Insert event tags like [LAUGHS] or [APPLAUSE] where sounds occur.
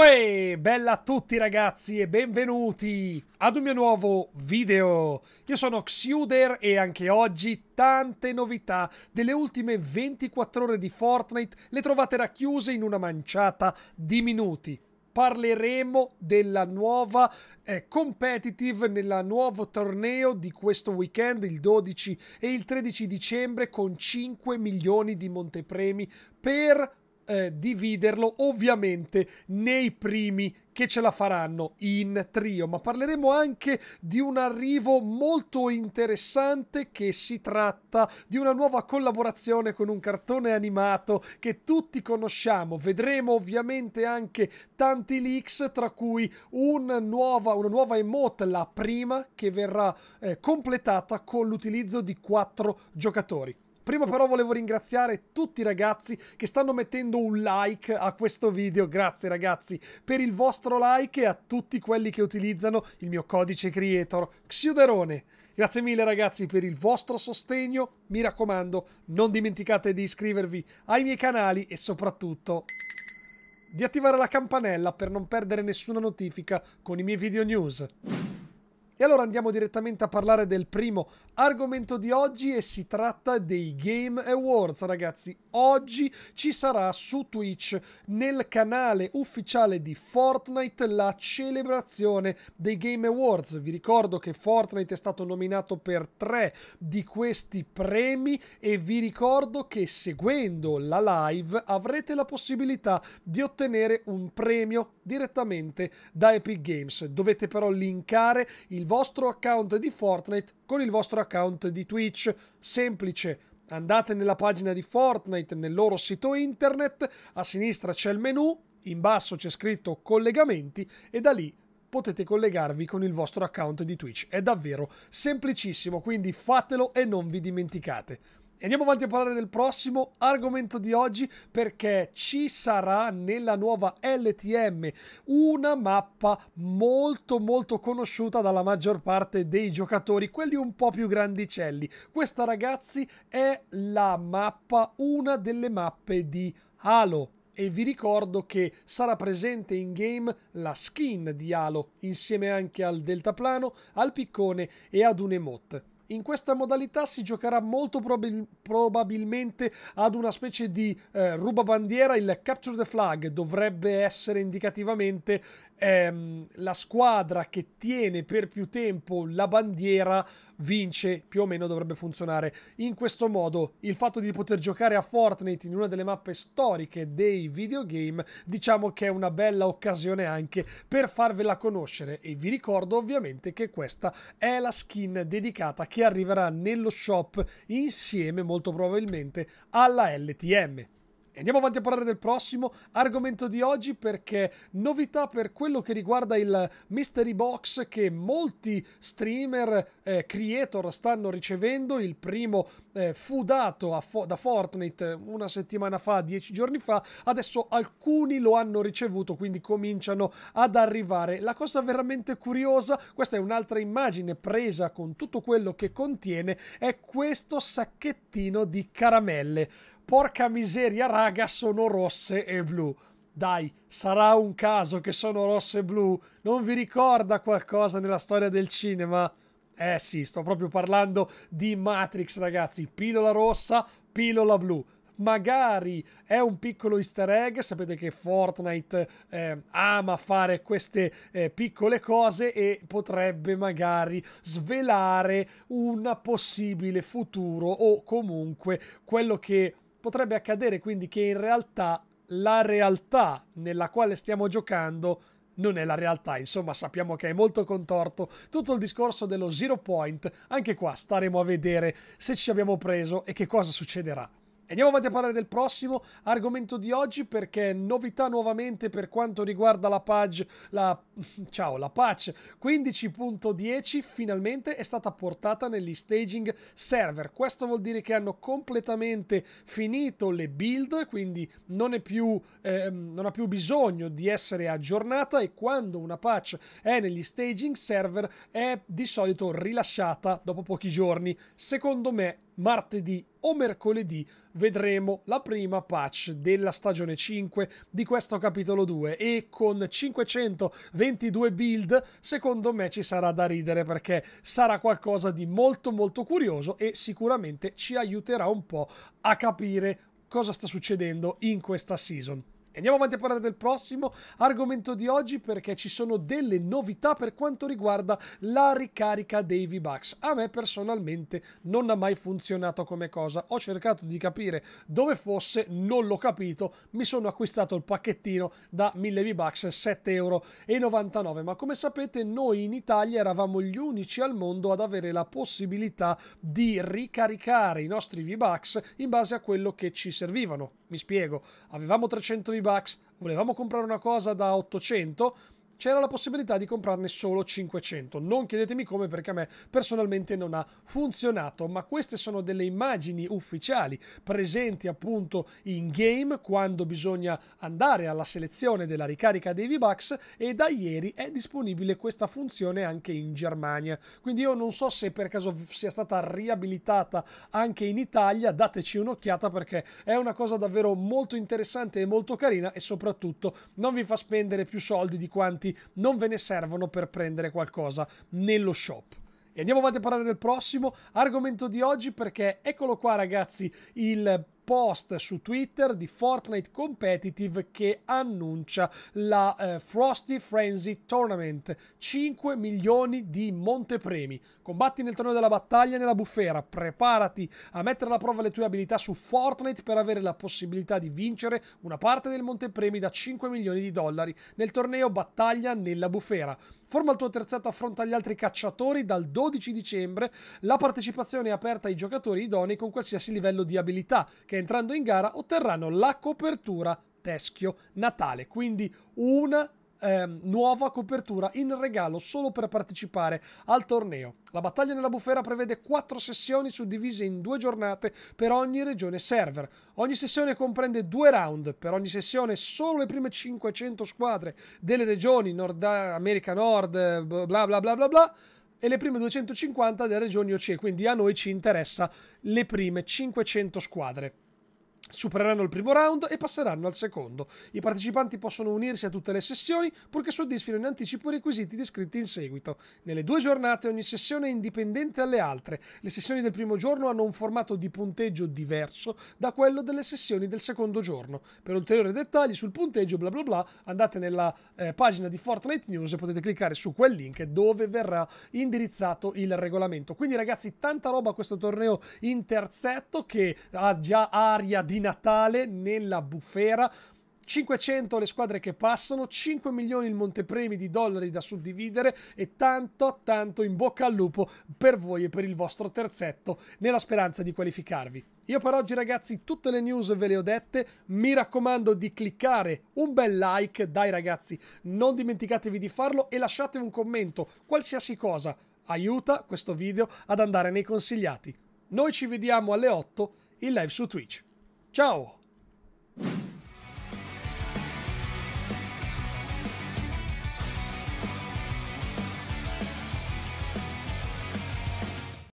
Uè, bella a tutti ragazzi e benvenuti ad un mio nuovo video. Io sono Xuder e anche oggi tante novità delle ultime 24 ore di Fortnite le trovate racchiuse in una manciata di minuti parleremo della nuova eh, competitive nel nuovo torneo di questo weekend, il 12 e il 13 dicembre, con 5 milioni di montepremi per eh, dividerlo ovviamente nei primi che ce la faranno in trio, ma parleremo anche di un arrivo molto interessante che si tratta di una nuova collaborazione con un cartone animato che tutti conosciamo. Vedremo ovviamente anche tanti leaks, tra cui un nuova, una nuova emote, la prima, che verrà eh, completata con l'utilizzo di quattro giocatori. Prima però volevo ringraziare tutti i ragazzi che stanno mettendo un like a questo video. Grazie ragazzi per il vostro like e a tutti quelli che utilizzano il mio codice creator Xiuderone. Grazie mille ragazzi per il vostro sostegno. Mi raccomando, non dimenticate di iscrivervi ai miei canali e soprattutto di attivare la campanella per non perdere nessuna notifica con i miei video news. E allora andiamo direttamente a parlare del primo argomento di oggi e si tratta dei Game Awards, ragazzi. Oggi ci sarà su Twitch nel canale ufficiale di Fortnite la celebrazione dei Game Awards. Vi ricordo che Fortnite è stato nominato per tre di questi premi e vi ricordo che seguendo la live avrete la possibilità di ottenere un premio direttamente da Epic Games. Dovete però linkare il vostro account di Fortnite con il vostro account di Twitch. Semplice. Andate nella pagina di Fortnite, nel loro sito internet, a sinistra c'è il menu, in basso c'è scritto collegamenti e da lì potete collegarvi con il vostro account di Twitch. È davvero semplicissimo, quindi fatelo e non vi dimenticate. Andiamo avanti a parlare del prossimo argomento di oggi perché ci sarà nella nuova LTM una mappa molto molto conosciuta dalla maggior parte dei giocatori, quelli un po' più grandicelli. Questa ragazzi è la mappa, una delle mappe di Halo e vi ricordo che sarà presente in game la skin di Halo insieme anche al deltaplano, al piccone e ad un emote. In questa modalità si giocherà molto probabil probabilmente ad una specie di eh, rubabandiera, il capture the flag dovrebbe essere indicativamente ehm, la squadra che tiene per più tempo la bandiera vince, più o meno dovrebbe funzionare. In questo modo il fatto di poter giocare a Fortnite in una delle mappe storiche dei videogame diciamo che è una bella occasione anche per farvela conoscere e vi ricordo ovviamente che questa è la skin dedicata che arriverà nello shop insieme molto probabilmente alla LTM. Andiamo avanti a parlare del prossimo argomento di oggi perché novità per quello che riguarda il mystery box che molti streamer eh, creator stanno ricevendo. Il primo eh, fu dato fo- da Fortnite una settimana fa, dieci giorni fa, adesso alcuni lo hanno ricevuto, quindi cominciano ad arrivare. La cosa veramente curiosa, questa è un'altra immagine presa con tutto quello che contiene, è questo sacchettino di caramelle Porca miseria, raga, sono rosse e blu. Dai, sarà un caso che sono rosse e blu? Non vi ricorda qualcosa nella storia del cinema? Eh sì, sto proprio parlando di Matrix, ragazzi. Pillola rossa, pillola blu magari è un piccolo easter egg. Sapete che Fortnite eh, ama fare queste eh, piccole cose e potrebbe magari svelare un possibile futuro o comunque quello che potrebbe accadere quindi che in realtà la realtà nella quale stiamo giocando non è la realtà, insomma sappiamo che è molto contorto tutto il discorso dello zero point, anche qua staremo a vedere se ci abbiamo preso e che cosa succederà. Andiamo avanti a parlare del prossimo argomento di oggi perché novità nuovamente per quanto riguarda la patch, la, [LAUGHS] ciao, la patch 15.10 finalmente è stata portata negli staging server. Questo vuol dire che hanno completamente finito le build, quindi non, più, eh, non ha più bisogno di essere aggiornata e quando una patch è negli staging server è di solito rilasciata dopo pochi giorni. Secondo me martedì o mercoledì vedremo la prima patch della stagione 5 di questo capitolo 2 e con 522 build secondo me ci sarà da ridere perché sarà qualcosa di molto molto curioso e sicuramente ci aiuterà un po' a capire cosa sta succedendo in questa season. Andiamo avanti a parlare del prossimo argomento di oggi perché ci sono delle novità per quanto riguarda la ricarica dei V-Bucks. A me personalmente non ha mai funzionato come cosa. Ho cercato di capire dove fosse, non l'ho capito. Mi sono acquistato il pacchettino da 1000 V-Bucks, 7,99€. Ma come sapete noi in Italia eravamo gli unici al mondo ad avere la possibilità di ricaricare i nostri V-Bucks in base a quello che ci servivano mi spiego, avevamo 300 V-Bucks, volevamo comprare una cosa da 800, c'era la possibilità di comprarne solo 500. Non chiedetemi come perché a me personalmente non ha funzionato, ma queste sono delle immagini ufficiali presenti appunto in game quando bisogna andare alla selezione della ricarica dei V-Bucks e da ieri è disponibile questa funzione anche in Germania. Quindi io non so se per caso sia stata riabilitata anche in Italia, dateci un'occhiata perché è una cosa davvero molto interessante e molto carina e soprattutto non vi fa spendere più soldi di quanti oggetti non ve ne servono per prendere qualcosa nello shop. E andiamo avanti a parlare del prossimo argomento di oggi perché eccolo qua ragazzi, il post su Twitter di Fortnite Competitive che annuncia la eh, Frosty Frenzy Tournament. 5 milioni di montepremi. Combatti nel torneo della battaglia nella bufera. Preparati a mettere alla prova le tue abilità su Fortnite per avere la possibilità di vincere una parte del montepremi da 5 milioni di dollari nel torneo battaglia nella bufera. Forma il tuo terzetto affronta gli altri cacciatori dal 12 dicembre. La partecipazione è aperta ai giocatori idonei con qualsiasi livello di abilità, che entrando in gara otterranno la copertura Teschio Natale, quindi una Ehm, nuova copertura in regalo solo per partecipare al torneo. La battaglia nella bufera prevede quattro sessioni suddivise in due giornate per ogni regione server. Ogni sessione comprende due round, per ogni sessione solo le prime 500 squadre delle regioni Nord America Nord, bla bla bla bla bla e le prime 250 delle regioni OCE, quindi a noi ci interessa le prime 500 squadre. Supereranno il primo round e passeranno al secondo. I partecipanti possono unirsi a tutte le sessioni purché soddisfino in anticipo i requisiti descritti in seguito. Nelle due giornate ogni sessione è indipendente dalle altre. Le sessioni del primo giorno hanno un formato di punteggio diverso da quello delle sessioni del secondo giorno. Per ulteriori dettagli sul punteggio bla bla bla andate nella eh, pagina di Fortnite News e potete cliccare su quel link dove verrà indirizzato il regolamento. Quindi ragazzi tanta roba a questo torneo in terzetto che ha già aria di Natale nella bufera. 500 le squadre che passano, 5 milioni il montepremi di dollari da suddividere e tanto, tanto in bocca al lupo per voi e per il vostro terzetto nella speranza di qualificarvi. Io per oggi ragazzi tutte le news ve le ho dette, mi raccomando di cliccare un bel like, dai ragazzi non dimenticatevi di farlo e lasciate un commento, qualsiasi cosa aiuta questo video ad andare nei consigliati. Noi ci vediamo alle 8 in live su Twitch. Ciao